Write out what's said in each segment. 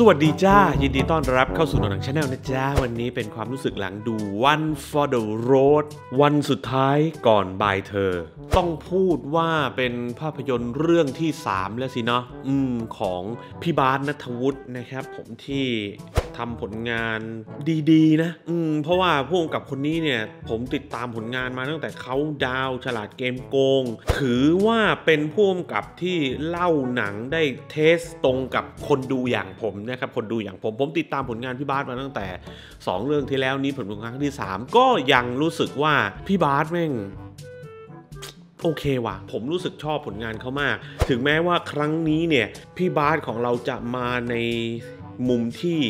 สวัสดีจ้า ยินดีต้อนรับเข้าสู่หนังชาแนลนะจ้า วันนี้เป็นความรู้สึกหลังดู One for the Road วันสุดท้ายก่อนบายเธอ ต้องพูดว่าเป็นภาพยนตร์เรื่องที่ 3 แล้วสินะ อืมของพี่บาสนัทวุฒินะครับผมที่ทำผลงานดีๆ นะ อืม เพราะว่าพวกกับคนนี้เนี่ยผมติดตามผลงานมาตั้งแต่เขาดาวฉลาดเกมโกง ถือว่าเป็นพวกกับที่เล่าหนังได้เทสตรงกับคนดูอย่างผมนะครับคนดูอย่างผมผมติดตามผลงานพี่บาสมาตั้งแต่ 2 เรื่องที่แล้วนี้ผลงานครั้งที่ 3 ก็ยังรู้สึกว่าพี่บาสแม่งโอเคว่ะผมรู้สึกชอบผลงานเขามาก ถึงแม้ว่าครั้งนี้เนี่ยพี่บาสของเราจะมาในมุมที่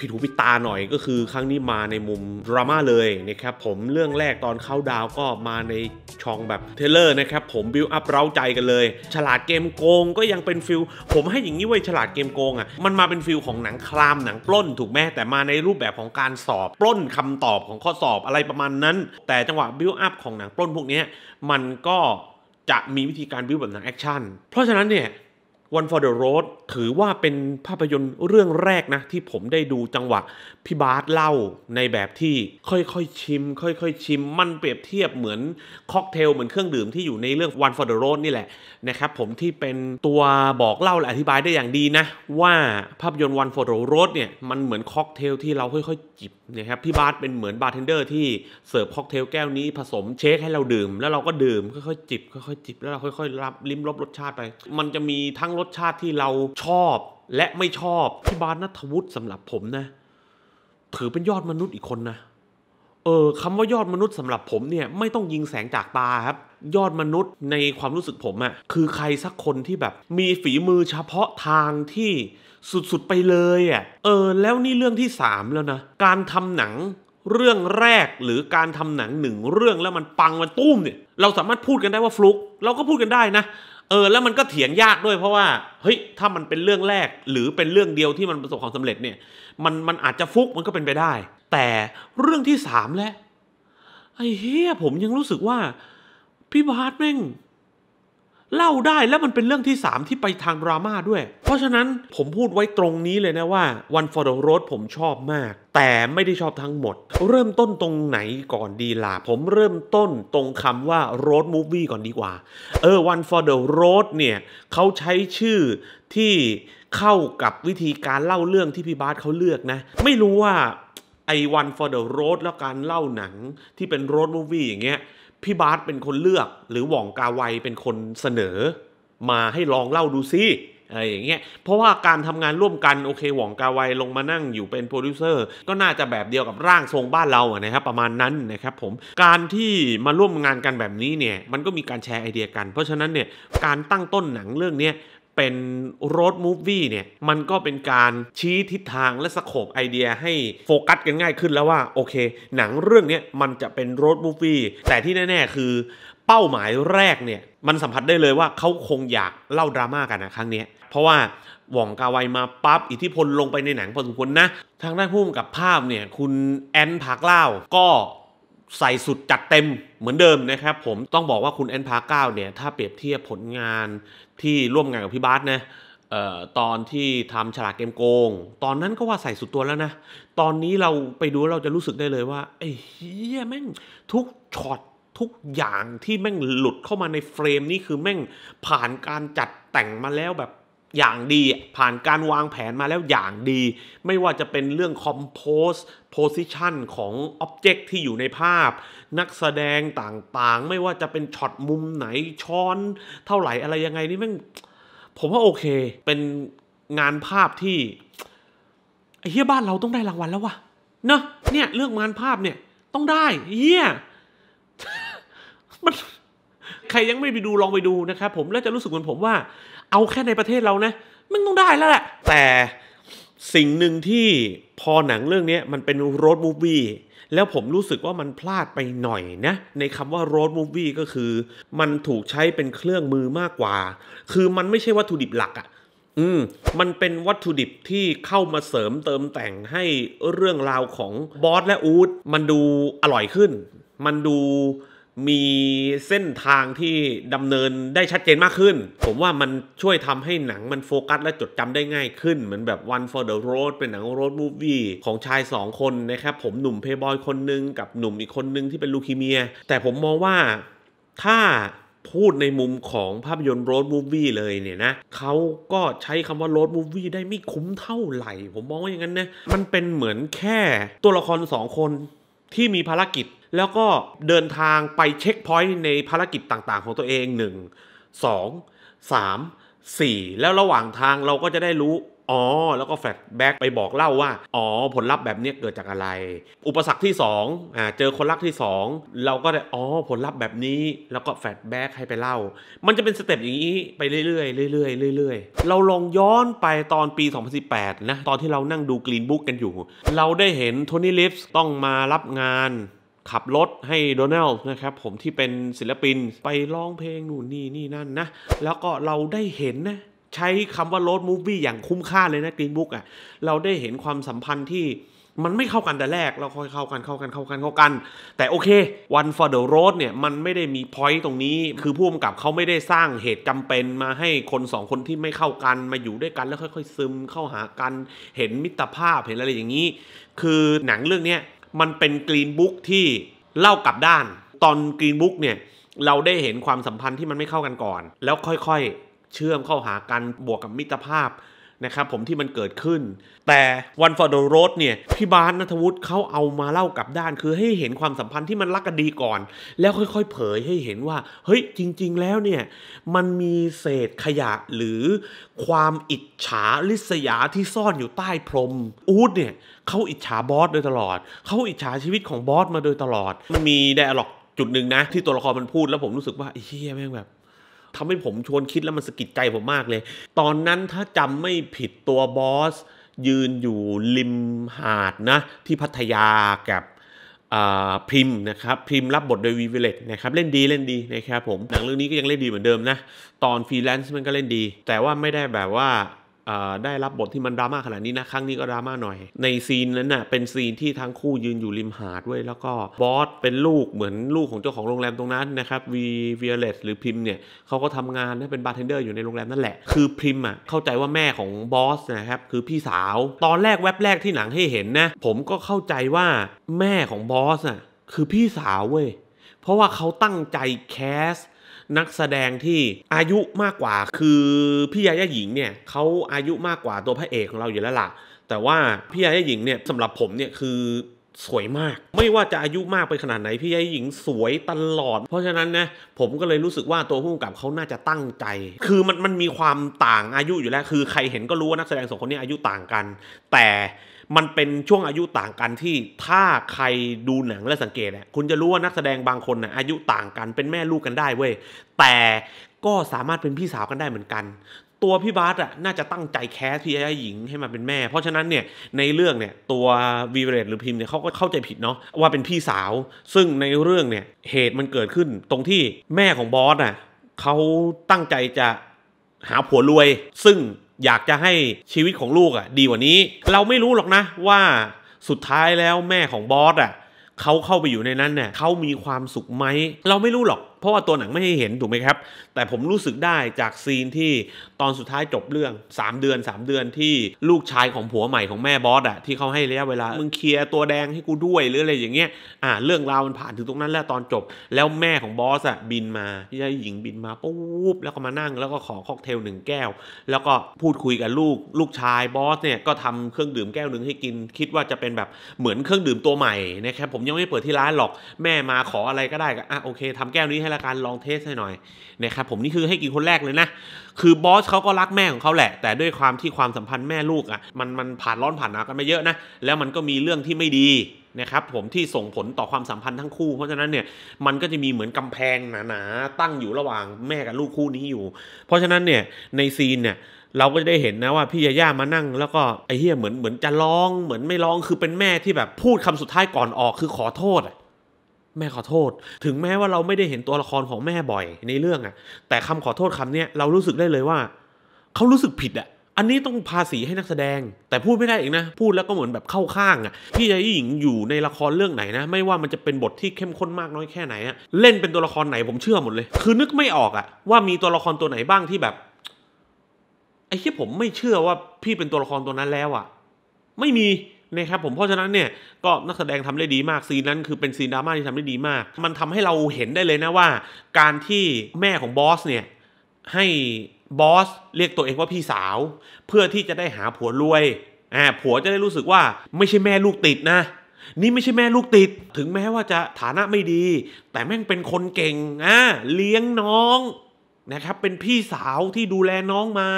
ผิดหูผิดตาหน่อยก็คือครั้งนี้มาในมุมดราม่าเลยนะครับผมเรื่องแรกตอนเข้าดาว ก็มาในช่องแบบเทเลอร์นะครับ ผมบิวอัพเร้าใจกันเลย ฉลาดเกมโกงก็ยังเป็นฟิลผมให้อย่างนี้ไว้ฉลาดเกมโกงอ่ะมันมาเป็นฟิลของหนังคลามหนังปล้นถูกไหมแต่มาในรูปแบบของการสอบปล้นคำตอบของข้อสอบอะไรประมาณนั้น แต่จังหวะบิวอัพของหนังปล้นพวกนี้มันก็จะมีวิธีการบิวแบบหนังแอคชั่นเพราะฉะนั้นเนี่ย One for the Road ถือว่าเป็นภาพยนตร์เรื่องแรกนะที่ผมได้ดูจังหวะพี่บาสเล่าในแบบที่ค่อยๆชิม ค่อย ๆ ชิมมันเปรียบเทียบเหมือนค็อกเทล เหมือนเครื่องดื่มที่อยู่ในเรื่อง One for the Road นี่แหละนะครับผมที่เป็นตัวบอกเล่าและอธิบายได้อย่างดีนะ ว่าภาพยนตร์ One for the Road เนี่ยมันเหมือนค็อกเทลที่เราค่อย ๆ จิบนะครับพี่บาร์เป็นเหมือนบาร์เทนเดอร์ที่เสิร์ฟค็อกเทลแก้วนี้ผสมเชคให้เราดื่ม แล้วเราก็ดื่ม ค่อยๆ จิบ ค่อยๆจิบแล้วเราค่อยๆรับลิ้มรสรสชาติไป มันจะมีทั้งรสชาติที่เราชอบและไม่ชอบพี่บาร์นัทวุฒิสำหรับผมนะ ถือเป็นยอดมนุษย์อีกคนนะเออคำว่ายอดมนุษย์สำหรับผมเนี่ย ไม่ต้องยิงแสงจากตาครับ ยอดมนุษย์ในความรู้สึกผมอะคือใครสักคนที่แบบมีฝีมือเฉพาะทางที่สุดๆไปเลยอ่ะเออแล้วนี่เรื่องที่สามแล้วนะการทำหนังเรื่องแรกหรือการทำหนังหนึ่งเรื่องแล้วมันปังมันตุ้มเนี่ย เราสามารถพูดกันได้ว่าฟลุกเราก็พูดกันได้นะเออ แล้วมันก็เถียงยากด้วยเพราะว่า เฮ้ยถ้ามันเป็นเรื่องแรกหรือเป็นเรื่องเดียวที่มันประสบความสำเร็จเนี่ย มันมันอาจจะฟุกมันก็เป็นไปได้ แต่เรื่องที่สามแล้วไอ้เฮียผมยังรู้สึกว่าพี่บาสแม่งเล่าได้แล้วมันเป็นเรื่องที่ 3 ที่ไปทางดราม่าด้วย เพราะฉะนั้นผมพูดไว้ตรงนี้เลยนะว่า One for the Road ผมชอบมาก แต่ไม่ได้ชอบทั้งหมด เริ่มต้นตรงไหนก่อนดีล่ะผมเริ่มต้นตรงคำว่า Road Movie ก่อนดีกว่าเออ One for the Road เนี่ยเขาใช้ชื่อที่เข้ากับวิธีการเล่าเรื่องที่พี่บาสเขาเลือกนะ ไม่รู้ว่าไอ One for the road แล้วการเล่าหนังที่เป็น road movie อย่างเงี้ยพี่บาสเป็นคนเลือกหรือหว่องกาไวเป็นคนเสนอ มาให้ลองเล่าดูซิอะไรอย่างเงี้ยเพราะว่าการทำงานร่วมกันโอเค หว่องกาไวลงมานั่งอยู่เป็นโปรดิวเซอร์ ก็น่าจะแบบเดียวกับร่างทรงบ้านเราอะนะครับประมาณนั้นนะครับผมการที่มาร่วมงานกันแบบนี้เนี่ยมันก็มีการแชร์ไอเดียกันเพราะฉะนั้นเนี่ยการตั้งต้นหนังเรื่องเนี้ยเป็นโรดมูฟวี่เนี่ย มันก็เป็นการชี้ทิศทางและสโคบไอเดียให้โฟกัสกันง่ายขึ้นแล้วว่า โอเค หนังเรื่องนี้มันจะเป็นโรดมูฟวี่แต่ที่แน่ ๆ คือ เป้าหมายแรกเนี่ย มันสัมผัสได้เลยว่าเขาคงอยากเล่าดราม่ากันนะครั้งนี้เพราะว่า หว่องกาไวมาปั๊บอิทธิพลลงไปในหนังพอสมควรนะทางด้านพุ่มกับภาพเนี่ยคุณแอนพาร์กเล่าก็ใส่สุดจัดเต็มเหมือนเดิมนะครับผมต้องบอกว่าคุณแอนพาร์กเล่าเนี่ยถ้าเปรียบเทียบผลงานที่ร่วมงานกับพี่บาสนะตอนที่ทำฉลากเกมโกง ตอนนั้นก็ว่าใส่สุดตัวแล้วนะ ตอนนี้เราไปดูเราจะรู้สึกได้เลยว่าไอ้เฮียแม่งทุกช็อตทุกอย่างที่แม่งหลุดเข้ามาในเฟรมนี่คือแม่งผ่านการจัดแต่งมาแล้วแบบอย่างดีผ่านการวางแผนมาแล้วอย่างดี ไม่ว่าจะเป็นเรื่องคอมโพสโพซิชันของอ็อบเจกต์ที่อยู่ในภาพ นักแสดงต่างๆ ไม่ว่าจะเป็นช็อตมุมไหนช้อนเท่าไหร่อะไรยังไงนี่แม่งผมว่าโอเค เป็นงานภาพที่ไอเฮียบ้านเราต้องได้รางวัลแล้ววะเนาะเนี่ยเรื่องงานภาพเนี่ยต้องได้เฮียมันใครยังไม่ไปดูลองไปดู นะครับผมแล้วจะรู้สึกเหมือนผมว่าเอาแค่ในประเทศเรานะมันต้องได้แล้วแหละแต่สิ่งหนึ่งที่พอหนังเรื่องนี้มันเป็นโรดมูฟวี่แล้วผมรู้สึกว่ามันพลาดไปหน่อยนะในคำว่าโรดมูฟวี่ก็คือ มันถูกใช้เป็นเครื่องมือมากกว่า คือมันไม่ใช่วัตถุดิบหลักอะ่ะ อืม มันเป็นวัตถุดิบที่เข้ามาเสริมเติมแต่งให้เรื่องราวของบอสและอูดมันดูอร่อยขึ้น มันดูมีเส้นทางที่ดำเนินได้ชัดเจนมากขึ้น ผมว่ามันช่วยทำให้หนังมันโฟกัสและจดจำได้ง่ายขึ้น เหมือนแบบ One for the Road เป็นหนัง road movie ของชาย 2 คนนะครับ ผมหนุ่มเพย์บอยคนนึง กับหนุ่มอีกคนนึงที่เป็นลูคีเมีย แต่ผมมองว่าถ้าพูดในมุมของภาพยนตร์โรดมูฟวี่เลยเนี่ยนะเขาก็ใช้คำว่าโรดมูฟวี่ได้ไม่คุ้มเท่าไหร่ผมมองว่าอย่างนั้นนะมันเป็นเหมือนแค่ตัวละครสองคนที่มีภารกิจแล้วก็เดินทางไปเช็คพอยต์ในภารกิจต่างๆ ของตัวเอง 1 2 3 4 แล้วระหว่างทางเราก็จะได้รู้อ๋อแล้วก็ แฟลชแบ็กไปบอกเล่าว่า อ๋อผลลัพธ์แบบนี้เกิดจากอะไร อุปสรรคที่2อ่าเจอคนรักที่ 2 เราก็ได้อ๋อผลลัพธ์แบบนี้ แล้วก็แฟลชแบ็กให้ไปเล่า มันจะเป็นสเต็ปอย่างนี้ ไปเรื่อยๆเรื่อยๆเรื่อยๆเราลองย้อนไปตอนปี 2018 นะ ตอนที่เรานั่งดูกรีนบุ๊กกันอยู่ เราได้เห็นโทนี่ลิฟส์ต้องมารับงาน ขับรถให้โดนัลด์นะครับผมที่เป็นศิลปินไปร้องเพลงนู่นนี่นี่นั่นนะแล้วก็เราได้เห็นนะใช้คำว่าโรดมูฟวี่อย่างคุ้มค่าเลยนะกรีนบุ๊กอ่ะ เราได้เห็นความสัมพันธ์ที่มันไม่เข้ากันแต่แรก เราค่อยเข้ากันเข้ากันเข้ากันเข้ากัน แต่โอเควันฟอร์เดอะโรดเนี่ย มันไม่ได้มีพอยต์ตรงนี้ คือผู้กำกับเขาไม่ได้สร้างเหตุจำเป็นมาให้คนสองคนที่ไม่เข้ากันมาอยู่ด้วยกันแล้วค่อยๆซึมเข้าหากันเห็นมิตรภาพเห็นอะไรอย่างนี้ คือหนังเรื่องนี้มันเป็นกรีนบุ๊กที่เล่ากลับด้านตอนกรีนบุ๊กเนี่ยเราได้เห็นความสัมพันธ์ที่มันไม่เข้ากันก่อน แล้วค่อยๆเชื่อมเข้าหากันบวกกับมิตรภาพนะครับ ผมที่มันเกิดขึ้น แต่วันฟอร์ดโรสเนี่ย พี่บาสนัทวุฒิเขาเอามาเล่ากับด้านคือให้เห็นความสัมพันธ์ที่มันรักกันดีก่อน แล้วค่อยๆ เผยให้เห็นว่า เฮ้ย จริงๆ แล้วเนี่ย มันมีเศษขยะหรือความอิจฉาลิษยาที่ซ่อนอยู่ใต้พรมอูดเนี่ยเขาอิจฉาบอสโดยตลอดเขาอิจฉาชีวิตของบอสมาโดยตลอดมันมีไดอะล็อกจุดหนึ่งนะที่ตัวละครมันพูดแล้วผมรู้สึกว่าเฮียแม่งแบบทำให้ผมชวนคิดแล้วมันสะกิดใจผมมากเลย ตอนนั้นถ้าจำไม่ผิดตัวบอสยืนอยู่ริมหาดนะ ที่พัทยากับพิมนะครับพิมรับบทโดยวีเวเลตนะครับ เล่นดี เล่นดีนะครับผม หนังเรื่องนี้ก็ยังเล่นดีเหมือนเดิมนะ ตอนฟรีแลนซ์มันก็เล่นดี แต่ว่าไม่ได้แบบว่าได้รับบทที่มันดราม่าขนาดนี้นะครั้งนี้ก็ดราม่าหน่อย ในซีนนั้นนะ่ะเป็นซีนที่ทั้งคู่ยืนอยู่ริมหาดด้วยแล้วก็บอสเป็นลูกเหมือนลูกของเจ้าของโรงแรมตรงนั้นนะครับวีเวียเลตหรือพิมเนี่ยเขาก็ทำงานเป็นบาร์เทนเดอร์อยู่ในโรงแรมนั่นแหละคือพิมอ่ะเข้าใจว่าแม่ของบอสนะครับคือพี่สาวตอนแรกแว็บแรกที่หนังให้เห็นนะผมก็เข้าใจว่าแม่ของบอสอ่ะคือพี่สาวเว้ยเพราะว่าเขาตั้งใจแคสนักแสดงที่อายุมากกว่าคือพี่ยาย่าหญิงเนี่ยเขาอายุมากกว่าตัวพระเอกของเราอยู่แล้วล่ะ แต่ว่า พี่ยาย่าหญิงเนี่ยสำหรับผมเนี่ยคือสวยมาก ไม่ว่าจะอายุมากไปขนาดไหนพี่ยายหญิงสวยตลอดเพราะฉะนั้นนะผมก็เลยรู้สึกว่าตัวผู้กำกับเขาน่าจะตั้งใจ คือมันมันมีความต่างอายุอยู่แล้ว คือใครเห็นก็รู้ว่านักแสดงสองคนนี้อายุต่างกัน แต่มันเป็นช่วงอายุต่างกันที่ถ้าใครดูหนังและสังเกตนะคุณจะรู้ว่านักแสดงบางคนน่ะอายุต่างกันเป็นแม่ลูกกันได้เว้ยแต่ก็สามารถเป็นพี่สาวกันได้เหมือนกัน ตัวพี่บาสอ่ะน่าจะตั้งใจแคสพี่ชายหญิงให้มาเป็นแม่ เพราะฉะนั้นเนี่ย ในเรื่องเนี่ยตัววีเวเรตหรือพิมพ์เนี่ยเขาก็เข้าใจผิดเนาะว่าเป็นพี่สาว ซึ่งในเรื่องเนี่ยเหตุมันเกิดขึ้น ตรงที่แม่ของบอสอ่ะเขาตั้งใจจะหาผัวรวย ซึ่งอยากจะให้ชีวิตของลูกอ่ะ ดีกว่านี้เราไม่รู้หรอกนะ ว่าสุดท้ายแล้วแม่ของบอสอ่ะเขาเข้าไปอยู่ในนั้นเนี่ยเขามีความสุขไหม เราไม่รู้หรอกเพราะว่าตัวหนังไม่ให้เห็น ถูกไหมครับ แต่ผมรู้สึกได้จากซีนที่ตอนสุดท้ายจบเรื่อง 3 เดือน 3 เดือนที่ลูกชายของผัวใหม่ของแม่บอสอะที่เขาให้ระยะเวลา มึงเคลียร์ตัวแดงให้กูด้วยหรืออะไรอย่างเงี้ยอ่าเรื่องราวมันผ่านถึงตรงนั้นแล้วตอนจบ แล้วแม่ของบอสอะบินมาพี่ชยหญิงบินมาปุ๊บแล้วก็มานั่งแล้วก็ขอค็อกเทลหนึ่งแก้วแล้วก็พูดคุยกับลูกลูกชายบอสเนี่ยก็ทำเครื่องดื่มแก้วหนึ่งให้กินคิดว่าจะเป็นแบบเหมือนเครื่องดื่มตัวใหม่นะครับผมยังไม่เปิดที่ร้านหรอก แม่มาขออะไรก็ได้ก็อ่ะโอเคทำแก้วนี้ให้ละกันลองเทสให้หน่อยนะครับผมนี่คือให้กินคนแรกเลยนะคือบอสเขาก็รักแม่ของเขาแหละ แต่ด้วยความที่ความสัมพันธ์แม่ลูกอะ่ะมันมันผ่านร้อนผ่านหนาวกันมาเยอะนะแล้วมันก็มีเรื่องที่ไม่ดีนะครับผมที่ส่งผลต่อความสัมพันธ์ทั้งคู่เพราะฉะนั้นเนี่ยมันก็จะมีเหมือนกำแพงหนาๆตั้งอยู่ระหว่างแม่กับลูกคู่นี้อยู่ เพราะฉะนั้นเนี่ยในซีนเนี่ยเราก็จะได้เห็นนะว่าพี่ยาย่ามานั่ง แล้วก็ไอ้เหี้ยเหมือนเหมือนจะร้อง เหมือนไม่ร้องคือเป็นแม่ที่แบบพูดคำสุดท้ายก่อนออกคือขอโทษอ่ะแม่ขอโทษ ถึงแม้ว่าเราไม่ได้เห็นตัวละครของแม่บ่อยในเรื่องอะแต่คำขอโทษคำเนี้ยเรารู้สึกได้เลยว่า เขารู้สึกผิดอะอันนี้ต้องภาษีให้นักแสดง แต่พูดไม่ได้อีกนะพูดแล้วก็เหมือนแบบเข้าข้างอะ่ะพี่ชายหญิงอยู่ในละครเรื่องไหนนะไม่ว่ามันจะเป็นบทที่เข้มข้นมากน้อยแค่ไหนอะเล่นเป็นตัวละครไหนผมเชื่อหมดเลยคือ นึกไม่ออกอะว่า มีตัวละครตัวไหนบ้างที่แบบ ไอ้ที่ผมไม่เชื่อว่าพี่เป็นตัวละครตัวนั้นแล้วอะไม่มีนะครับผมเพราะฉะนั้นเนี่ยก็นักแสดงทำได้ดีมากซีนนั้น คือเป็นซีนดราม่าที่ทำได้ดีมาก มันทำให้เราเห็นได้เลยนะว่า การที่แม่ของบอสเนี่ยให้บอส เรียกตัวเองว่าพี่สาว เพื่อที่จะได้หาผัวรวยอ่าผัวจะได้รู้สึกว่าไม่ใช่แม่ลูกติดนะนี่ไม่ใช่แม่ลูกติด ถึงแม้ว่าจะฐานะไม่ดี แต่แม่งเป็นคนเก่งอ่าเลี้ยงน้องนะครับเป็นพี่สาวที่ดูแลน้องมา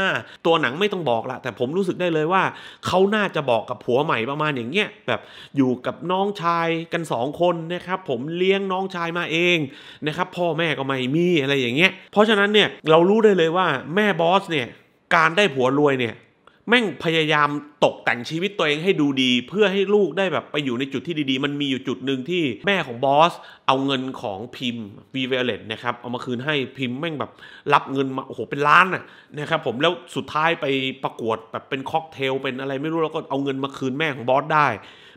ตัวหนังไม่ต้องบอกละ แต่ผมรู้สึกได้เลยว่าเขาน่าจะบอกกับผัวใหม่ประมาณอย่างเงี้ยแบบอยู่กับน้องชายกันสองคนนะครับผมเลี้ยงน้องชายมาเองนะครับพ่อแม่ก็ไม่มีอะไรอย่างเงี้ยเพราะฉะนั้นเนี่ยเรารู้ได้เลยว่าแม่บอสเนี่ยการได้ผัวรวยเนี่ยแม่งพยายามตกแต่งชีวิตตัวเองให้ดูดีเพื่อให้ลูกได้แบบไปอยู่ในจุดที่ดีๆ มันมีอยู่จุดหนึ่งที่แม่ของบอสเอาเงินของพิมพ์วีเวเลตนะครับเอามาคืนให้พิมพ์แม่งแบบรับเงินมาโอ้โหเป็นล้านนะนะครับผมแล้วสุดท้ายไปประกวดแบบเป็นค็อกเทลเป็นอะไรไม่รู้แล้วก็เอาเงินมาคืนแม่ของบอสได้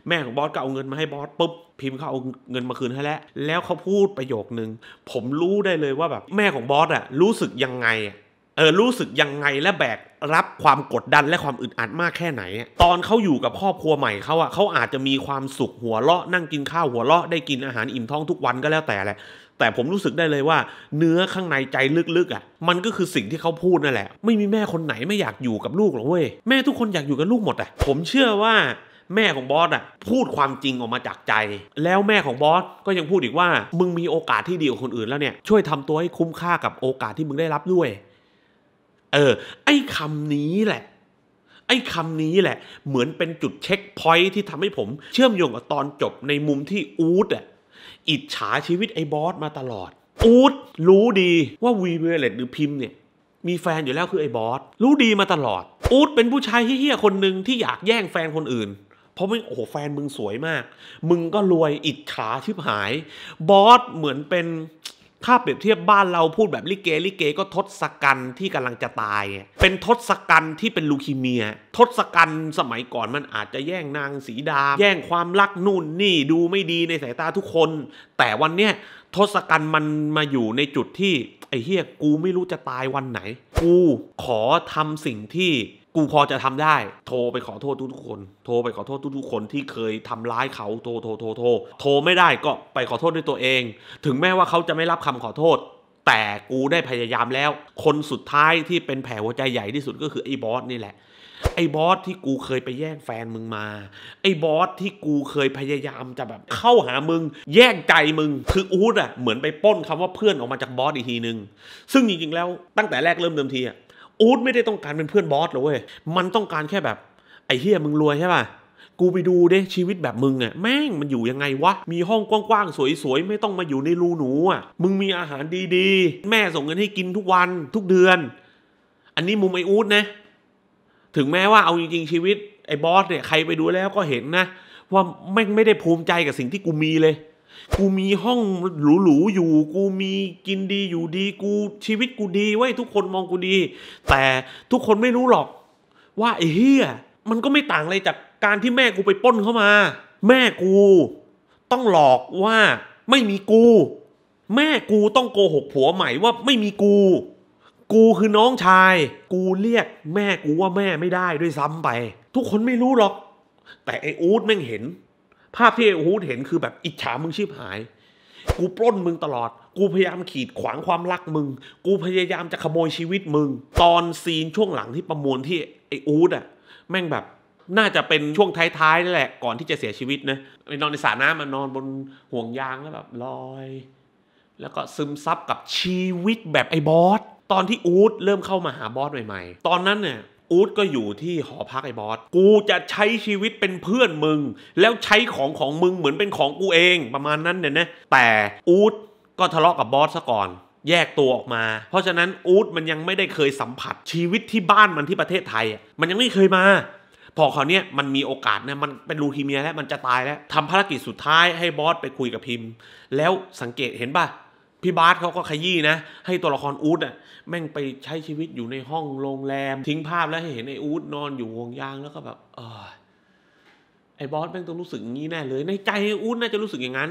แม่ของบอสก็เอาเงินมาให้บอสปุ๊บพิมพ์เขาเอาเงินมาคืนให้แล้วแล้วเขาพูดประโยคนึงผมรู้ได้เลยว่าแบบแม่ของบอสอะรู้สึกยังไงอะเออรู้สึกยังไงและแบกรับความกดดันและความอึดอัดมากแค่ไหนตอนเขาอยู่กับครอบครัวใหม่เขาอะเขาอาจจะมีความสุขหัวเราะนั่งกินข้าวหัวเราะได้กินอาหารอิ่มท้องทุกวันก็แล้วแต่แหละ แต่ผมรู้สึกได้เลยว่า เนื้อข้างในใจลึกๆอะมันก็คือสิ่งที่เขาพูดนั่นแหละไม่มีแม่คนไหนไม่อยากอยู่กับลูกหรอกเว้ยแม่ทุกคนอยากอยู่กับลูกหมดอะผมเชื่อว่าแม่ของบอสอ่ะพูดความจริงออกมาจากใจ แล้วแม่ของบอสก็ยังพูดอีกว่า มึงมีโอกาสที่ดีกว่าคนอื่นแล้วเนี่ยช่วยทำตัวให้คุ้มค่ากับโอกาสที่มึงได้รับด้วยเออ ไอ้คำนี้แหละ ไอ้คำนี้แหละ เหมือนเป็นจุดเช็คพอยที่ทำให้ผมเชื่อมโยงกับตอนจบในมุมที่อูดอ่ะอิจฉาชีวิตไอ้บอสมาตลอด อูดรู้ดีว่าวีเวเลตหรือพิมพ์เนี่ย มีแฟนอยู่แล้วคือไอ้บอสรู้ดีมาตลอด อูดเป็นผู้ชายเฮี้ยคนหนึ่งที่อยากแย่งแฟนคนอื่น เพราะมึงโอ้โหแฟนมึงสวยมาก มึงก็รวยอิจฉาชิบหายบอสเหมือนเป็นถ้าเปรียบเทียบบ้านเราพูดแบบลิเกลิเกก็ทศกัณฐ์ที่กำลังจะตาย เป็นทศกัณฐ์ที่เป็นลูคีเมีย ทศกัณฐ์สมัยก่อนมันอาจจะแย่งนางสีดา แย่งความรักนู่นนี่ดูไม่ดีในสายตาทุกคน แต่วันเนี้ยทศกัณฐ์มันมาอยู่ในจุดที่ ไอ้เฮียกูไม่รู้จะตายวันไหนกูขอทำสิ่งที่กูพอจะทำได้ โทรไปขอโทษทุกคน โทรไปขอโทษทุกคนที่เคยทำร้ายเขา โทร โทร โทร โทร โทรไม่ได้ก็ไปขอโทษด้วยตัวเอง ถึงแม้ว่าเขาจะไม่รับคำขอโทษ แต่กูได้พยายามแล้ว คนสุดท้ายที่เป็นแผลหัวใจใหญ่ที่สุดก็คือไอ้บอสนี่แหละ ไอ้บอสที่กูเคยไปแย่งแฟนมึงมา ไอ้บอสที่กูเคยพยายามจะแบบเข้าหามึง แย่งใจมึง คืออู๊ดอะเหมือนไปป้นคำว่าเพื่อนออกมาจากบอสอีกทีนึงซึ่งจริงๆแล้วตั้งแต่แรกเริ่มเดิมทีอะอูดไม่ได้ต้องการเป็นเพื่อนบอสหรอกเว้ยมันต้องการแค่แบบไอ้เฮียมึงรวยใช่ป่ะ กูไปดูเด้ชีวิตแบบมึงอ่ะแม่งมันอยู่ยังไงวะ มีห้องกว้างๆสวยๆไม่ต้องมาอยู่ในรูหนูอ่ะ มึงมีอาหารดี ๆ แม่ส่งเงินให้กินทุกวันทุกเดือน อันนี้มุมไออูดนะ ถึงแม้ว่าเอาจริงๆชีวิตไอ้บอสเนี่ยใครไปดูแล้วก็เห็นนะ ว่าแม่งไม่ได้ภูมิใจกับสิ่งที่กูมีเลยกูมีห้องหรูๆอยู่กูมีกินดีอยู่ดีกูชีวิตกูดีไว้ทุกคนมองกูดี แต่ทุกคนไม่รู้หรอกว่าไอ้เฮียมันก็ไม่ต่างอะไรจากการที่แม่กูไปป้นเข้ามา แม่กูต้องหลอกว่าไม่มีกูแม่กูต้องโกหกผัวใหม่ว่าไม่มีกู กูคือน้องชาย กูเรียกแม่กูว่าแม่ไม่ได้ด้วยซ้ำไป ทุกคนไม่รู้หรอก แต่ไอ้อู๊ดแม่งเห็นภาพที่อูดเห็นคือแบบอิจฉามึงชีพหาย กูปล้นมึงตลอดกูพยายามขีดขวางความรักมึง กูพยายามจะขโมยชีวิตมึง ตอนซีนช่วงหลังที่ประมวลที่ไอ้อูดอะแม่งแบบน่าจะเป็นช่วงท้ายๆนั่นแหละก่อนที่จะเสียชีวิตนะไปนอนในสระน้ำมันนอนบนห่วงยางแล้วแบบลอย แล้วก็ซึมซับกับชีวิตแบบไอ้บอสตอนที่อูดเริ่มเข้ามาหาบอสใหม่ๆ ตอนนั้นเนี่ยอู๊ดก็อยู่ที่หอพักไอ้บอส กูจะใช้ชีวิตเป็นเพื่อนมึง แล้วใช้ของของมึงเหมือนเป็นของกูเอง ประมาณนั้นเนี่ยนะแต่อู๊ดก็ทะเลาะกับบอสซะก่อน แยกตัวออกมา เพราะฉะนั้นอู๊ดมันยังไม่ได้เคยสัมผัส ชีวิตที่บ้านมันที่ประเทศไทยมันยังไม่เคยมา พอคราวนี้มันมีโอกาสเนี่ยมันเป็นลูคีเมียแล้วมันจะตายแล้วทำภารกิจสุดท้ายให้บอสไปคุยกับพิมพ์ แล้วสังเกตเห็นป่ะพี่บาสเขาก็ขยี้นะ ให้ตัวละครอูดอ่ะ แม่งไปใช้ชีวิตอยู่ในห้องโรงแรม ทิ้งภาพแล้วให้เห็นไอ้อูดนอนอยู่วงยางแล้วก็แบบเออไอ้บอสแม่งต้องรู้สึกงี้แน่ เลย ในใจไอูดน่าจะรู้สึกอย่างนั้น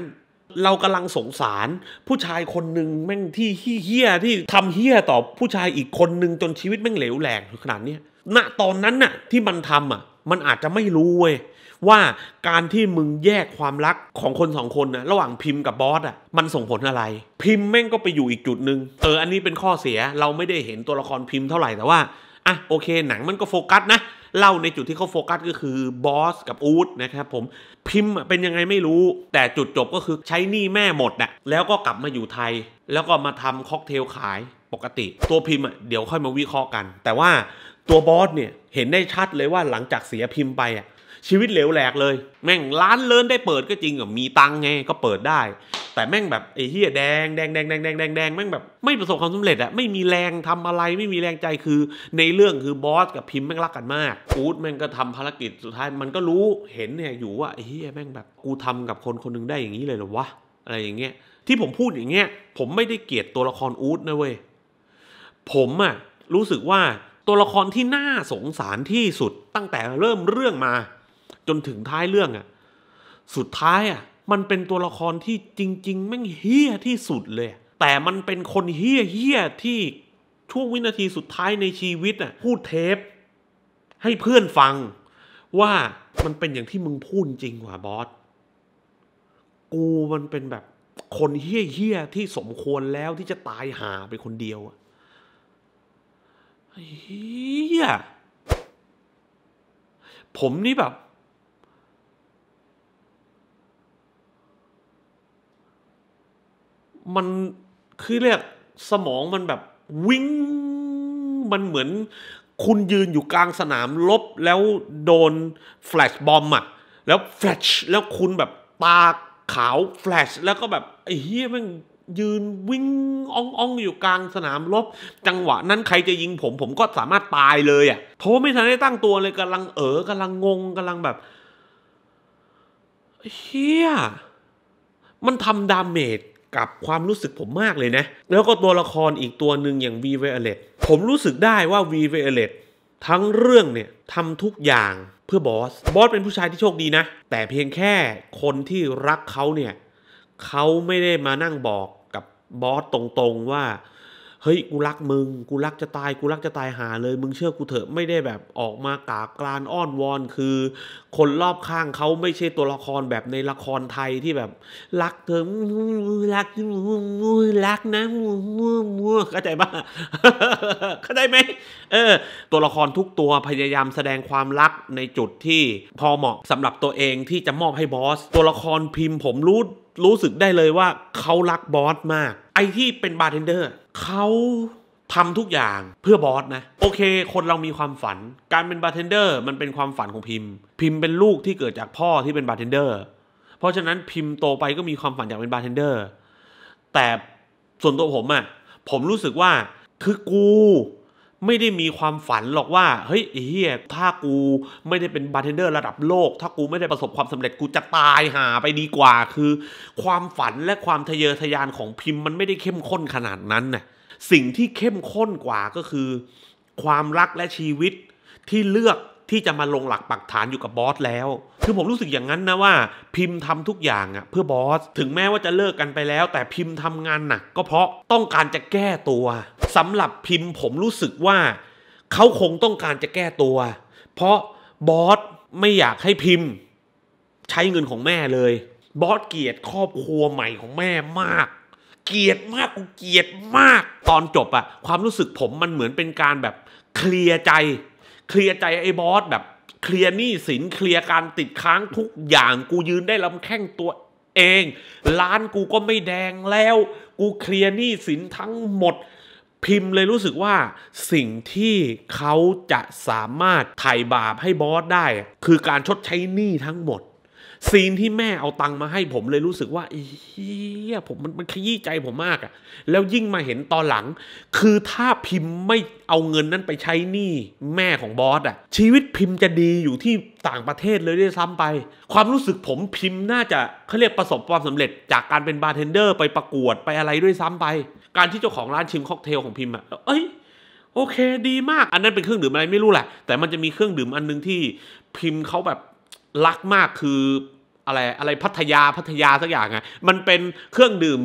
เรากำลังสงสาร ผู้ชายคนหนึ่งแม่งที่เฮี้ยที่ทำเฮี้ยต่อผู้ชายอีกคนหนึ่งจนชีวิตแม่งเหลวแหลกขนาดเนี้ยณตอนนั้นน่ะ ที่มันทำอ่ะ มันอาจจะไม่รู้เว้ยว่าการที่มึงแยกความรักของคนสองคนนะระหว่างพิมพ์กับบอสอ่ะมันส่งผลอะไร พิมพ์แม่งก็ไปอยู่อีกจุดหนึ่งเอออันนี้เป็นข้อเสียเราไม่ได้เห็นตัวละครพิมพ์เท่าไหร่แต่ว่าอ่ะโอเค หนังมันก็โฟกัสนะ เล่าในจุดที่เขาโฟกัสก็คือบอสกับอูดนะครับผมพิมพ์เป็นยังไงไม่รู้ แต่จุดจบก็คือใช้หนี้แม่หมดนะแล้วก็กลับมาอยู่ไทย แล้วก็มาทำค็อกเทลขายปกติตัวพิมพ์ะเดี๋ยวค่อยมาวิเคราะห์กัน แต่ว่าตัวบอสเนี่ย เห็นได้ชัดเลยว่าหลังจากเสียพิมพ์ไปอ่ะ ชีวิตเหลวแหลกเลย แม่งร้านเลินได้เปิดก็จริงอ่ะมีตังไงก็เปิดได้ แต่แม่งแบบไอ้เฮียแดงแดงแดงแดงแดงแดงแดงแม่งแบบไม่ประสบความสำเร็จอะไม่มีแรงทำอะไรไม่มีแรงใจคือ ในเรื่องคือบอสกับพิมพ์แม่งรักกันมากอูดแม่งก็ทำภารกิจสุดท้ายมันก็รู้เห็นเนี่ยอยู่ว่าไอ้เฮียแม่งแบบกูทำกับคนคนนึงได้อย่างนี้เลยหรอวะอะไรอย่างเงี้ย ที่ผมพูดอย่างเงี้ย ผมไม่ได้เกลียดตัวละครอูดนะเว้ยผมอะรู้สึกว่าตัวละครที่น่าสงสารที่สุดตั้งแต่เริ่มเรื่องมา จนถึงท้ายเรื่องอะ่ะสุดท้ายอะ่ะมันเป็นตัวละครที่จริงๆแม่งเฮี้ยที่สุดเลย แต่มันเป็นคนเฮี้ยเฮี้ยที่ช่วงวินาทีสุดท้ายในชีวิตอ่ะพูดเทป ให้เพื่อนฟัง ว่ามันเป็นอย่างที่มึงพูดจริงว่ะบอสกูมันเป็นแบบคนเฮี้ยเฮี้ยที่สมควรแล้วที่จะตายหาไปคนเดียวอะเฮีย ผมนี่แบบ มันคือเรียกสมองมันแบบวิ่งมันเหมือนคุณยืนอยู่กลางสนามลบแล้วโดนแฟลชบอมอะแล้วแฟลช แล้วคุณแบบตาขาวแฟลช แล้วก็แบบไอ้เฮียมันยืนวิ่งอ่องๆออยู่กลางสนามรบ จังหวะนั้นใครจะยิงผมผมก็สามารถตายเลยอะ่ะเพราะไม่ทันได้ตั้งตัวเลยกำลังเออกำลังงงกำลังแบบเฮียมันทำดาเมจกับความรู้สึกผมมากเลยนะ แล้วก็ตัวละครอีกตัวหนึ่งอย่างวีเวอเลตผมรู้สึกได้ว่าวีเวอเลตทั้งเรื่องเนี่ยทำทุกอย่างเพื่อบอสบอสเป็นผู้ชายที่โชคดีนะแต่เพียงแค่คนที่รักเขาเนี่ยเขาไม่ได้มานั่งบอกกับบอสตรงๆว่า เฮ้ยกูรักมึง กูรักจะตายกูรักจะตายหาเลย มึงเชื่อกูเถอะไม่ได้แบบออกมากากรานอ้อนวอน คือ คนรอบข้างเขาไม่ใช่ตัวละครแบบในละครไทยที่แบบ รักเธอรักรักนะเข้าใจปะเข้าใจไหมเออตัวละครทุกตัวพยายามแสดงความรักในจุดที่พอเหมาะสำหรับตัวเองที่จะมอบให้บอส ตัวละครพิมพ์ผมรู้รู้สึกได้เลยว่าเขารักบอสมาก ไอที่เป็นบาร์เทนเดอร์เขาทำทุกอย่างเพื่อบอสนะ โอเคคนเรามีความฝัน การเป็นบาร์เทนเดอร์มันเป็นความฝันของพิมพ์พิมพ์เป็นลูกที่เกิดจากพ่อที่เป็นบาร์เทนเดอร์เพราะฉะนั้นพิมพ์โตไปก็มีความฝันอยากเป็นบาร์เทนเดอร์แต่ส่วนตัวผมอะ่ะผมรู้สึกว่าคือกูไม่ได้มีความฝันหรอกว่าเฮ้ยเฮียถ้ากูไม่ได้เป็นบาร์เทนเดอร์ระดับโลก ถ้ากูไม่ได้ประสบความสำเร็จกูจะตายหาไปดีกว่าคือ ความฝันและความทะเยอทะยานของพิมพ์มันไม่ได้เข้มข้นขนาดนั้นน่ะสิ่งที่เข้มข้นกว่าก็คือ ความรักและชีวิต ที่เลือกที่จะมาลงหลักปักฐานอยู่กับบอสแล้ว คือผมรู้สึกอย่างนั้นนะว่า พิมพ์ทำทุกอย่างอะเพื่อบอสถึงแม้ว่าจะเลิกกันไปแล้ว แต่พิมพ์ทำงานหนักก็เพราะต้องการจะแก้ตัวสำหรับพิมพ์ผมรู้สึกว่า เขาคงต้องการจะแก้ตัว เพราะบอสไม่อยากให้พิมพ์ ใช้เงินของแม่เลย บอสเกลียดครอบครัวใหม่ของแม่มาก เกลียดมากกูเกลียดมาก ตอนจบอะความรู้สึกผมมันเหมือนเป็นการแบบ เคลียร์ใจ เคลียร์ใจไอ้บอสแบบเคลียร์หนี้สินเคลียร์การติดค้างทุกอย่างกูยืนได้ลำแข้งตัวเองร้านกูก็ไม่แดงแล้ว กูเคลียร์หนี้สินทั้งหมดพิมพ์เลยรู้สึกว่าสิ่งที่เขาจะสามารถไถ่บาปให้บอสได้ คือการชดใช้หนี้ทั้งหมดซีนที่แม่เอาตังมาให้ผมเลยรู้สึกว่าเฮียผมมันมันขยี้ใจผมมากอ่ะ แล้วยิ่งมาเห็นตอนหลัง คือถ้าพิมพ์ไม่เอาเงินนั้นไปใช้หนี้แม่ของบอสอ่ะ ชีวิตพิมพ์จะดีอยู่ที่ต่างประเทศเลยด้วยซ้ำไป ความรู้สึกผมพิมพ์น่าจะเขาเรียกประสบความสำเร็จ จากการเป็นบาร์เทนเดอร์ ไปประกวดไปอะไรด้วยซ้ำไป การที่เจ้าของร้านชิมค็อกเทลของพิมพ์อะเอ้ย โอเค ดีมากอันนั้นเป็นเครื่องดื่มอะไรไม่รู้แหละแต่มันจะมีเครื่องดื่มอันนึงที่พิมพ์เขาแบบรักมากคือ อะไร อะไรพัทยาพัทยาสักอย่างไงมันเป็นเครื่องดื่ม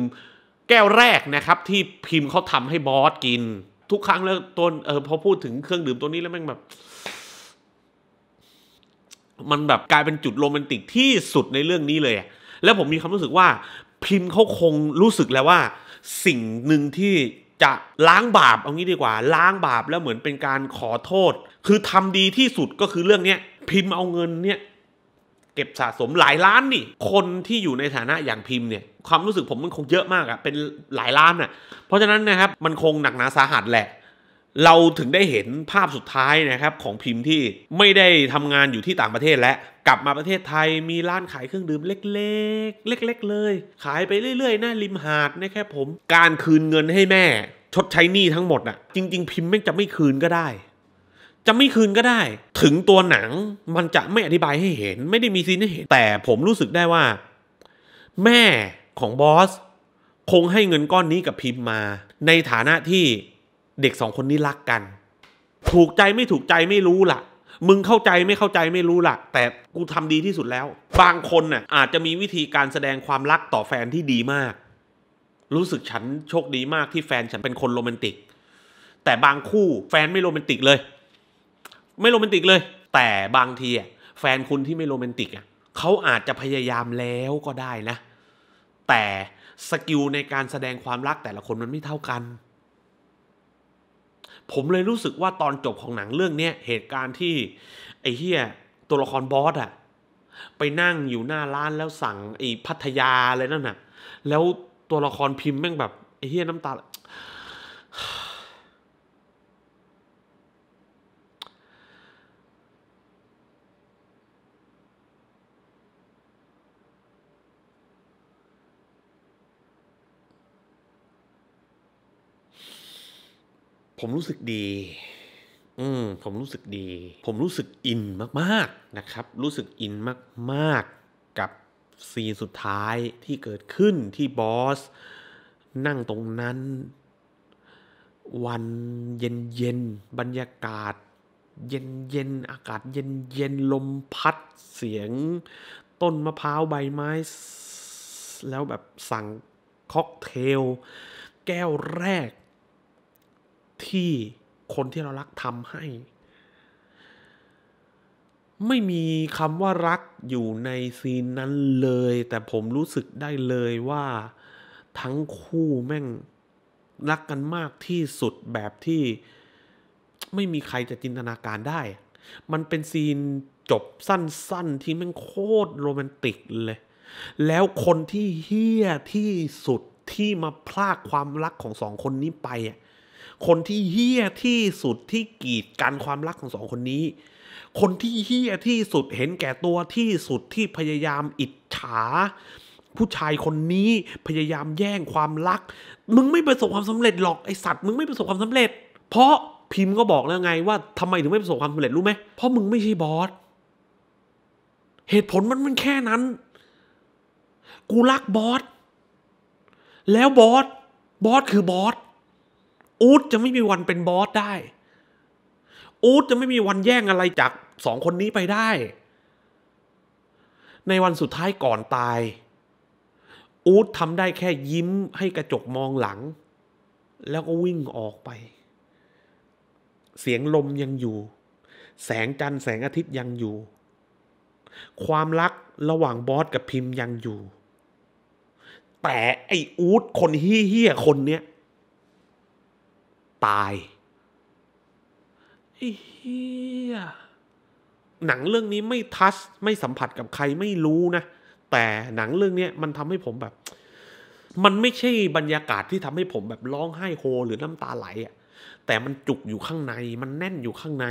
แก้วแรกนะครับ ที่พิมพ์เขาทำให้บอสกิน ทุกครั้งแล้วตันเออพอพูดถึงเครื่องดื่มตัวนี้แล้วมันแบบ มันแบบกลายเป็นจุดโรแมนติกที่สุดในเรื่องนี้เลยแล้วผมมีความรู้สึกว่าพิมพ์เขาคงรู้สึกแล้วว่า สิ่งหนึ่งที่จะล้างบาปเอางี้ดีกว่าล้างบาปแล้วเหมือนเป็นการขอโทษ คือทำดีที่สุดก็คือเรื่องเนี้ยพิมพ์เอาเงินเนี้ยเก็บสะสมหลายล้านนี่ คนที่อยู่ในฐานะอย่างพิมพ์เนี่ย ความรู้สึกผมมันคงเยอะมากอะเป็นหลายล้านอะเพราะฉะนั้นนะครับ มันคงหนักหนาสาหัสแหละ เราถึงได้เห็นภาพสุดท้ายนะครับของพิมพ์ที่ไม่ได้ทำงานอยู่ที่ต่างประเทศและ กลับมาประเทศไทยมีร้านขายเครื่องดื่มเล็ก ๆ เล็ก ๆเลย ขายไปเรื่อยๆนะริมหาดนะครับผม การคืนเงินให้แม่ ชดใช้หนี้ทั้งหมดอะจริง ๆ พิมพ์ไม่จะไม่คืนก็ได้จะไม่คืนก็ได้ ถึงตัวหนังมันจะไม่อธิบายให้เห็น ไม่ได้มีซีนให้เห็น แต่ผมรู้สึกได้ว่า แม่ของบอส คงให้เงินก้อนนี้กับพิมพ์มา ในฐานะที่เด็กสองคนนี้รักกัน ถูกใจไม่ถูกใจไม่รู้ละ่ะ มึงเข้าใจไม่เข้าใจไม่รู้ละ่ะ แต่กูทำดีที่สุดแล้วบางคนน่ะอาจจะมีวิธีการแสดงความรักต่อแฟนที่ดีมาก รู้สึกฉันโชคดีมากที่แฟนฉันเป็นคนโรแมนติก แต่บางคู่แฟนไม่โรแมนติกเลยไม่โรแมนติกเลย แต่บางทีแฟนคุณที่ไม่โรแมนติกเขาอาจจะพยายามแล้วก็ได้นะ แต่สกิลในการแสดงความรักแต่ละคนมันไม่เท่ากัน ผมเลยรู้สึกว่าตอนจบของหนังเรื่องนี้เหตุการณ์ที่ ไอ้เฮียตัวละครบอสอะไปนั่งอยู่หน้าร้านแล้วสั่งไอ้พัทยาอะไรนั่นน่ะ แล้วตัวละครพิมพ์แม่งแบบไอ้เฮียน้ำตาผมรู้สึกดี อืมผมรู้สึกดี ผมรู้สึกอินมาก ๆนะครับ รู้สึกอินมากๆกับซีนสุดท้ายที่เกิดขึ้นที่บอส นั่งตรงนั้น วันเย็นเย็นบรรยากาศ เย็นเย็นอากาศ เย็นเย็นลมพัดเสียง ต้นมะพร้าวใบไม้ แล้วแบบสั่งค็อกเทล แก้วแรกที่คนที่เรารักทำให้ ไม่มีคำว่ารักอยู่ในซีนนั้นเลย แต่ผมรู้สึกได้เลยว่า ทั้งคู่แม่งรักกันมากที่สุดแบบที่ ไม่มีใครจะจินตนาการได้ มันเป็นซีนจบสั้นๆที่แม่งโคตรโรแมนติกเลย แล้วคนที่เฮี้ยที่สุดที่มาพลากความรักของสองคนนี้ไปอ่ะคนที่เฮี้ยที่สุดที่กีดกันความรักของสองคนนี้ คนที่เฮี้ยที่สุดเห็นแก่ตัวที่สุดที่พยายามอิจฉา ผู้ชายคนนี้พยายามแย่งความรัก มึงไม่ประสบความสำเร็จหรอกไอสัตว์มึงไม่ประสบความสำเร็จ เพราะพิมพ์ก็บอกแล้วไงว่าทำไมถึงไม่ประสบความสำเร็จรู้ไหมเพราะมึงไม่ใช่บอสเหตุผลมันมันแค่นั้น กูรักบอสแล้วบอสบอสคือบอสอูดจะไม่มีวันเป็นบอสได้ อูดจะไม่มีวันแย่งอะไรจากสองคนนี้ไปได้ ในวันสุดท้ายก่อนตาย อูดทำได้แค่ยิ้มให้กระจกมองหลัง แล้วก็วิ่งออกไป เสียงลมยังอยู่ แสงจันทร์แสงอาทิตย์ยังอยู่ ความรักระหว่างบอสกับพิมพ์ยังอยู่ แต่ไอ้อูดคนเฮี้ยคนเนี้ยตายเฮียหนังเรื่องนี้ไม่ทัชไม่สัมผัสกับใครไม่รู้นะ แต่หนังเรื่องนี้มันทำให้ผมแบบ มันไม่ใช่บรรยากาศที่ทำให้ผมแบบร้องไห้โฮหรือน้ำตาไหลอ่ะ แต่มันจุกอยู่ข้างในมันแน่นอยู่ข้างใน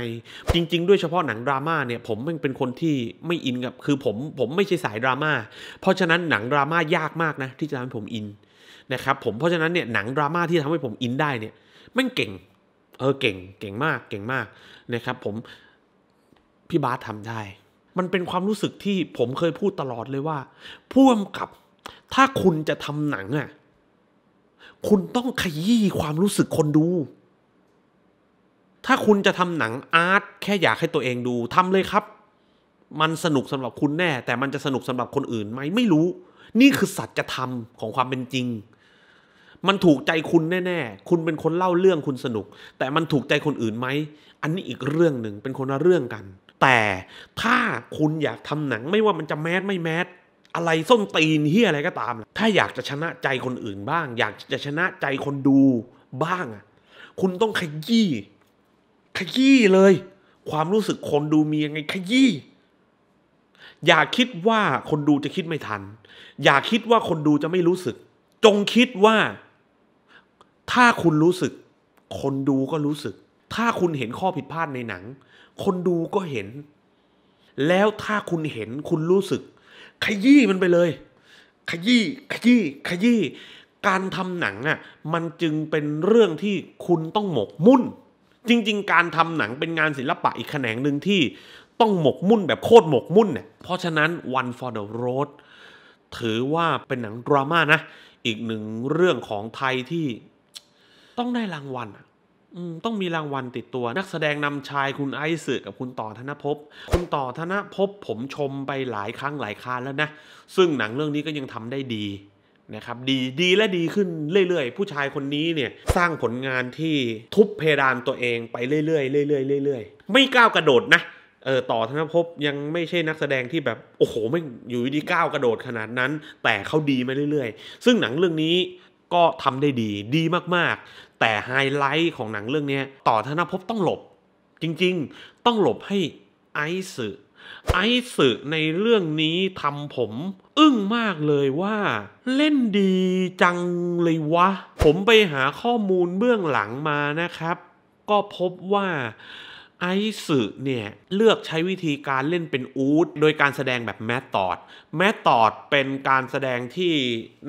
จริงๆ ด้วยเฉพาะหนังดราม่าเนี่ย ผมเป็นคนที่ไม่อินกับคือผมผมไม่ใช่สายดราม่า เพราะฉะนั้นหนังดราม่ายากมากนะ ที่จะทำให้ผมอินนะครับผมเพราะฉะนั้นเนี่ยหนังดราม่าที่ทำให้ผมอินได้เนี่ยม่นเก่ง เออเก่ง เก่งมาก เก่งมากนะครับ ผมพี่บาสทำได้ มันเป็นความรู้สึกที่ ผมเคยพูดตลอดเลยว่าพ่วงกับ ถ้าคุณจะทำหนังอะ่ะ คุณต้องขยี้ความรู้สึกคนดู ถ้าคุณจะทำหนังอาร์ตแค่อยากให้ตัวเองดูทำเลยครับ มันสนุกสำหรับคุณแน่แต่มันจะสนุกสำหรับคนอื่นไหมไม่รู้ นี่คือสัจธรรมของความเป็นจริงมันถูกใจคุณแน่ๆ คุณเป็นคนเล่าเรื่องคุณสนุก แต่มันถูกใจคนอื่นไหม อันนี้อีกเรื่องหนึ่งเป็นคนละเรื่องกัน แต่ถ้าคุณอยากทำหนัง ไม่ว่ามันจะแมสไม่แมสอะไรส้นตีนเฮียอะไรก็ตาม ถ้าอยากจะชนะใจคนอื่นบ้าง อยากจะชนะใจคนดูบ้างอ่ะ คุณต้องขยี้ขยี้เลย ความรู้สึกคนดูมียังไง ขยี้อย่าคิดว่าคนดูจะคิดไม่ทัน อย่าคิดว่าคนดูจะไม่รู้สึก จงคิดว่าถ้าคุณรู้สึก คนดูก็รู้สึก ถ้าคุณเห็นข้อผิดพลาดในหนัง คนดูก็เห็น แล้วถ้าคุณเห็นคุณรู้สึก ขยี้มันไปเลย ขยี้ขยี้ขยี้การทำหนังอะ่ะมันจึงเป็นเรื่องที่คุณต้องหมกมุ่น จริง ๆ การทำหนังเป็นงานศิลปะอีกแขนงหนึ่งที่ ต้องหมกมุ่นแบบโคตรหมกมุ่นเนี่ย เพราะฉะนั้น One for the Road ถือว่าเป็นหนังดราม่านะ อีกหนึ่งเรื่องของไทยที่ต้องได้รางวัลอ่ะต้องมีรางวัลติดตัวนักแสดงนำชายคุณไอซ์สึกับคุณต่อธนภพคุณต่อธนภพผมชมไปหลายครั้งหลายคราแล้วนะ ซึ่งหนังเรื่องนี้ก็ยังทำได้ดีนะครับ ดีดีและดีขึ้นเรื่อยๆ ผู้ชายคนนี้เนี่ยสร้างผลงานที่ทุบเพดานตัวเองไปเรื่อยๆเรื่อยๆเรื่อยๆไม่ก้าวกระโดดนะเออต่อธนภพยังไม่ใช่นักแสดงที่แบบโอ้โหไม่อยู่ดีก้าวกระโดดขนาดนั้น แต่เขาดีมาเรื่อย ๆ ซึ่งหนังเรื่องนี้ก็ทำได้ดีดีมาก ๆแต่ไฮไลท์ของหนังเรื่องนี้ต่อธนภพต้องหลบ จริงๆต้องหลบให้ไอซ์ไอซ์ในเรื่องนี้ทำผมอึ้งมากเลยว่า เล่นดีจังเลยวะ ผมไปหาข้อมูลเบื้องหลังมานะครับ ก็พบว่าไอสึเนี่ยเลือกใช้วิธีการเล่นเป็นอูดโดยการแสดงแบบแมตตอดแมตตอดเป็นการแสดงที่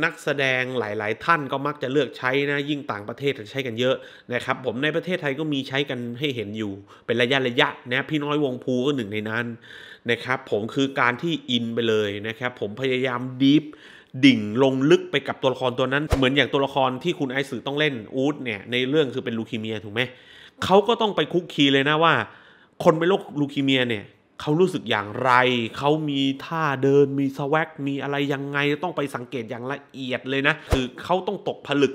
นักแสดงหลาย ๆ ท่านก็มักจะเลือกใช้นะยิ่งต่างประเทศจะใช้กันเยอะนะครับผมในประเทศไทยก็มีใช้กันให้เห็นอยู่เป็นระยะระยะนะพี่น้อยวงภูก็หนึ่งในนั้นนะครับผมคือการที่อินไปเลยนะครับผมพยายามดิฟดิ่งลงลึกไปกับตัวละครตัวนั้น เหมือนอย่างตัวละครที่คุณไอซ์ต้องเล่นอูดเนี่ยในเรื่องคือเป็นลูคีเมียถูกไหมเขาก็ต้องไปคุกคีเลยนะว่าคนเป็นโรคลูคีเมียเนี่ยเขารู้สึกอย่างไร เขามีท่าเดินมีสวักมีอะไรยังไงต้องไปสังเกตอย่างละเอียดเลยนะคือเขาต้องตกผลึก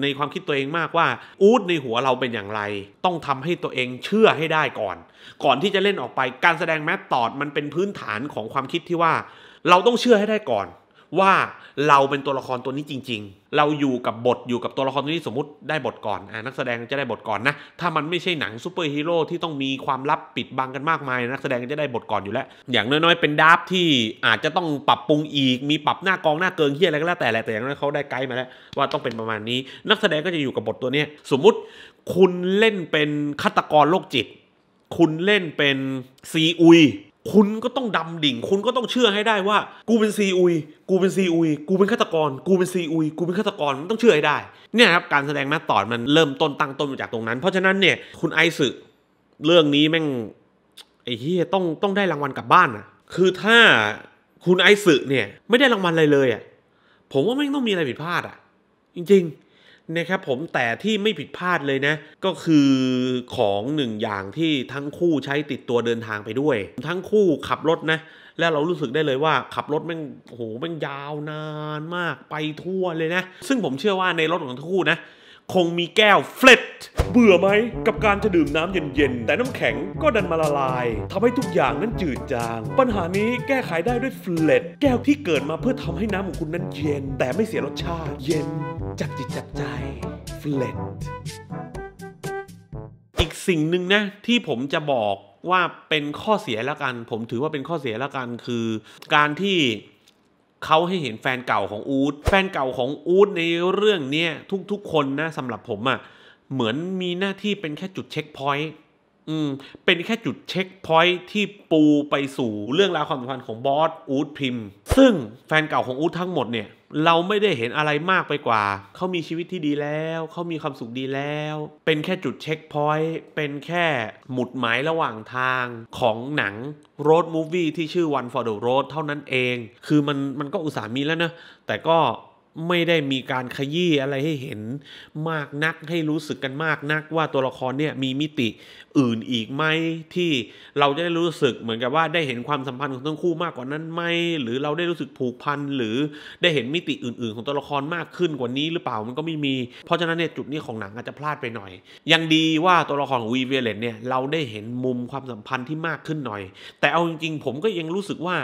ในความคิดตัวเองมากว่า อูดในหัวเราเป็นอย่างไร ต้องทำให้ตัวเองเชื่อให้ได้ก่อน ก่อนที่จะเล่นออกไปการแสดงแมสตอดมันเป็นพื้นฐานของความคิดที่ว่า เราต้องเชื่อให้ได้ก่อนว่าเราเป็นตัวละครตัวนี้จริง ๆ เราอยู่กับบทอยู่กับตัวละครตัวนี้ สมมติได้บทก่อนอนักแสดงจะได้บทก่อนนะ ถ้ามันไม่ใช่หนังซูเปอร์ฮีโร่ที่ต้องมีความลับปิดบังกันมากมาย นักแสดงจะได้บทก่อนอยู่แล้ว อย่างน้อยๆ เป็นดาร์ฟที่อาจจะต้องปรับปรุงอีก มีปรับหน้า กองหน้าเกิงเฮียอะไรก็แล้วแต่แหละแต่อย่างน้อยเขาได้ไกด์มาแล้วว่าต้องเป็นประมาณนี้ นักแสดงก็จะอยู่กับบทตัวนี้สมมุติคุณเล่นเป็นฆาตกรโรคจิตคุณเล่นเป็นซีอุยคุณก็ต้องดำดิ่ง คุณก็ต้องเชื่อให้ได้ว่า กูเป็นซีอุย กูเป็นซีอุย กูเป็นฆาตกร กูเป็นซีอุย กูเป็นฆาตกร มันต้องเชื่อให้ได้ เนี่ยครับ การแสดงแมทตอมันเริ่มต้นตั้งต้นมาจากตรงนั้น เพราะฉะนั้นเนี่ยคุณไอซ์เรื่องนี้แม่งไอ้เฮียต้องต้องได้รางวัลกลับบ้านอ่ะคือถ้าคุณไอซ์เนี่ยไม่ได้รางวัลอะไรเลยอ่ะผมว่าแม่งต้องมีอะไรผิดพลาดอ่ะจริง ๆนะครับผมแต่ที่ไม่ผิดพลาดเลยนะ ก็คือของหนึ่งอย่างที่ทั้งคู่ใช้ติดตัวเดินทางไปด้วย ทั้งคู่ขับรถนะ แล้วเรารู้สึกได้เลยว่า ขับรถแม่งโหแม่งยาวนานมากไปทั่วเลยนะ ซึ่งผมเชื่อว่าในรถของทั้งคู่นะคงมีแก้วเฟลตดเบื่อไหม กับการจะดื่มน้ำเย็นๆ แต่น้ำแข็งก็ดันมาละลายทำให้ทุกอย่างนั้นจืดจาง ปัญหานี้แก้ไขได้ด้วยเฟลตดแก้วที่เกิดมาเพื่อทำให้น้ำของคุณนั้นเย็น แต่ไม่เสียรสชาติ เย็น จับจิตจับใจเฟลตดอีกสิ่งหนึ่งนะ ที่ผมจะบอกว่าเป็นข้อเสียละกัน ผมถือว่าเป็นข้อเสียละกันคือ การที่เขาให้เห็นแฟนเก่าของอูดแฟนเก่าของอูดในเรื่องนี้ทุกๆ คนนะสำหรับผมอะ่ะเหมือนมีหน้าที่เป็นแค่จุดเช็คพอยต์อืมเป็นแค่จุดเช็คพอยต์ที่ปูไปสู่เรื่องราวความสัมพันธ์ของบอสอูดพิมพ์ ซึ่งแฟนเก่าของอูดทั้งหมดเนี่ยเราไม่ได้เห็นอะไรมากไปกว่า เขามีชีวิตที่ดีแล้ว เขามีความสุขดีแล้ว เป็นแค่จุดเช็คพอยต์ เป็นแค่หมุดหมายระหว่างทางของหนัง road movie ที่ชื่อ One for the Road เท่านั้นเอง คือมันมันก็อุตส่าห์มีแล้วนะ แต่ก็ไม่ได้มีการขยี้อะไรให้เห็นมากนักให้รู้สึกกันมากนัก ว่าตัวละครเนี่ยมีมิติอื่นอีกไหมที่เราจะได้รู้สึก เหมือนกับว่าได้เห็นความสัมพันธ์ของทั้งคู่มากกว่านั้นไหมหรือเราได้รู้สึกผูกพันหรือได้เห็นมิติอื่น ๆ ของตัวละครมากขึ้นกว่านี้หรือเปล่ามันก็ไม่มี เพราะฉะนั้นเนี่ยจุดนี้ของหนังอาจจะพลาดไปหน่อย ยังดีว่าตัวละครของวีเวเลนเนี่ยเราได้เห็นมุมความสัมพันธ์ที่มากขึ้นหน่อย แต่เอาจริงๆ ผมก็ยังรู้สึกว่า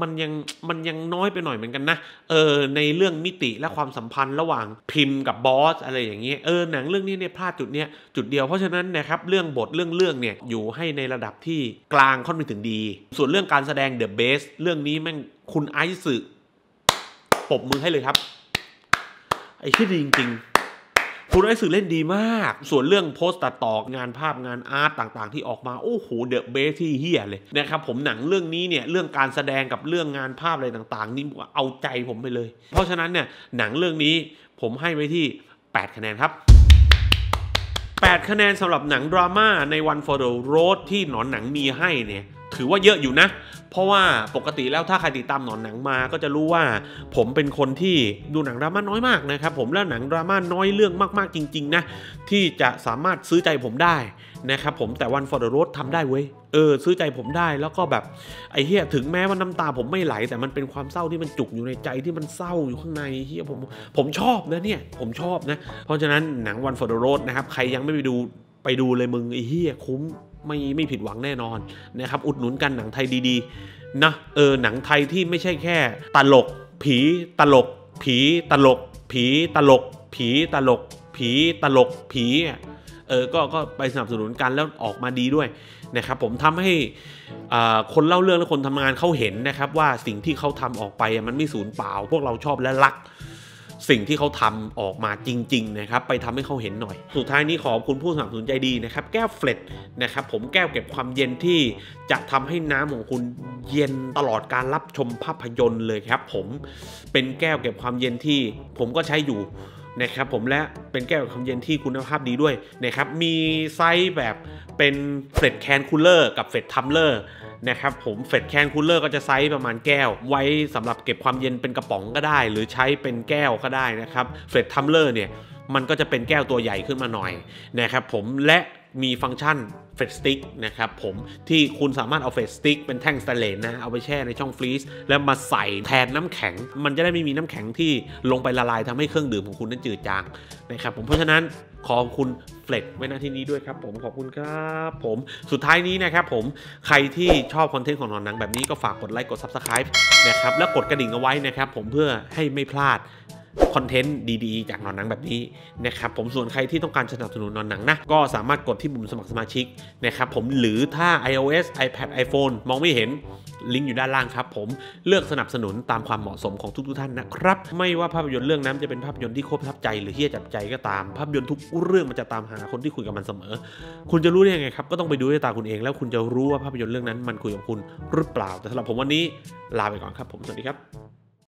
มันยังมันยังน้อยไปหน่อยเหมือนกันนะเออ ในเรื่องมิติและความสัมพันธ์ระหว่างพิมพ์กับบอสอะไรอย่างเงี้ยเออหนังเรื่องนี้เนี่ยพลาดจุดเนี้ยจุดเดียว เพราะฉะนั้นนะครับ เรื่องบทเรื่องเรื่องเนี่ย อยู่ให้ในระดับที่กลางค่อนไปถึงดี ส่วนเรื่องการแสดงเดอะเบสเรื่องนี้แม่งคุณไอซ์สึปบมือให้เลยครับ ไอ้ที่ดีจริง ๆคุณไอสื่อเล่นดีมาก ส่วนเรื่องโพสต์ตัดต่อ งานภาพงานอาร์ตต่างๆ ที่ออกมา โอ้โหเดอะเบสที่เฮียเลยนะครับผมหนังเรื่องนี้เนี่ยเรื่องการแสดงกับเรื่องงานภาพอะไรต่างๆ นี่เอาใจผมไปเลย เพราะฉะนั้นเนี่ยหนังเรื่องนี้ผมให้ไว้ที่ 8 คะแนนครับ 8 คะแนนสำหรับหนังดราม่าในวัน f ร์เดอะโรดที่หนอนหนังมีให้เนี่ยถือว่าเยอะอยู่นะ เพราะว่าปกติแล้วถ้าใครติดตามหนอนหนังมาก็จะรู้ว่า ผมเป็นคนที่ดูหนังดราม่าน้อยมากนะครับ ผมแล้วหนังดราม่าน้อยเรื่องมากๆจริงๆนะ ที่จะสามารถซื้อใจผมได้ นะครับผมแต่วันฟอร์ดโรสทำได้เว้ยเออซื้อใจผมได้แล้วก็แบบไอ้เฮียถึงแม้ว่าน้ำตาผมไม่ไหล แต่มันเป็นความเศร้าที่มันจุกอยู่ในใจที่มันเศร้าอยู่ข้างในเฮียผมผมชอบนะเนี่ยผมชอบนะ เพราะฉะนั้นหนังวันฟอร์ดโรสนะครับ ใครยังไม่ไปดูไปดูเลยมึงไอ้เฮียคุ้มไม่ไม่ผิดหวังแน่นอนนะครับอุดหนุนกันหนังไทยดีๆนะเออหนังไทยที่ไม่ใช่แค่ ตลกผี ตลก ผีตลก ผีตลก ผีตลก ผีตลกผีเออก็ก็ไปสนับสนุนกันแล้วออกมาดีด้วยนะครับผมทำให้คนเล่าเรื่องและคนทำงานเขาเห็นนะครับว่าสิ่งที่เขาทำออกไปมันไม่สูญเปล่า พวกเราชอบและรักสิ่งที่เขาทำออกมาจริงๆนะครับไปทำให้เขาเห็นหน่อย สุดท้ายนี้ขอบคุณผู้สนับสนุนใจดีนะครับแก้วเฟลตนะครับ ผมแก้วเก็บความเย็นที่จะทำให้น้ำของคุณเย็นตลอดการรับชมภาพยนตร์เลยครับ ผมเป็นแก้วเก็บความเย็นที่ผมก็ใช้อยู่นะครับผมและเป็นแก้วความเย็นที่คุณภาพดีด้วยนะครับมีไซส์แบบเป็นเฟดแคนคูลเลอร์กับเฟดทัมเลอร์นะครับผมเฟดแคนคูลเลอร์ก็จะไซส์ประมาณแก้ว ไว้สำหรับเก็บความเย็นเป็นกระป๋องก็ได้ หรือใช้เป็นแก้วก็ได้นะครับเฟดทัมเลอร์เนี่ยมันก็จะเป็นแก้วตัวใหญ่ขึ้นมาหน่อยนะครับผมและมีฟังก์ชันเฟสติกนะครับผมที่คุณสามารถเอาเฟสติกเป็นแท่งสเตเลนนะ เอาไปแช่ในช่องฟรีซแล้วมาใส่แทนน้ำแข็ง มันจะได้ไม่มีน้ำแข็งที่ลงไปละลายทำให้เครื่องดื่มของคุณนั้นจืดจางนะครับผมเพราะฉะนั้นขอคุณเฟล็กไว้ในาที่นี้ด้วยครับผมขอบคุณครับผมสุดท้ายนี้นะครับผมใครที่ชอบคอนเทนต์ของหนอนหนัง แบบนี้ก็ฝากกดไลค์กดซับสไคร b e นะครับแล้วกดกระดิ่งเอาไว้นะครับผมเพื่อให้ไม่พลาดคอนเทนต์ดีๆจากนอนหนังแบบนี้ นะครับ ผมส่วนใครที่ต้องการสนับสนุนนอนหนังนะ ก็สามารถกดที่ปุ่มสมัครสมาชิกนะครับผมหรือถ้า iOS iPad iPhone มองไม่เห็นลิงก์อยู่ด้านล่างครับ ผมเลือกสนับสนุนตามความเหมาะสมของทุก ๆ ท่านนะครับไม่ว่าภาพยนตร์เรื่องนั้น จะเป็นภาพยนตร์ที่โคตรทับใจ หรือเฮี้ยจับใจก็ตามภาพยนตร์ทุกเรื่องมันจะตามหาคนที่คุยกับมันเสมอ คุณจะรู้ได้ยังไงครับก็ต้องไปดูด้วยตาคุณเองแล้วคุณจะรู้ว่าภาพยนตร์เรื่องนั้นมันคุยกับคุณหรือเปล่า แต่สำหรับผมวันนี้ลาไปก่อนครับ ผมสวัสดีครับ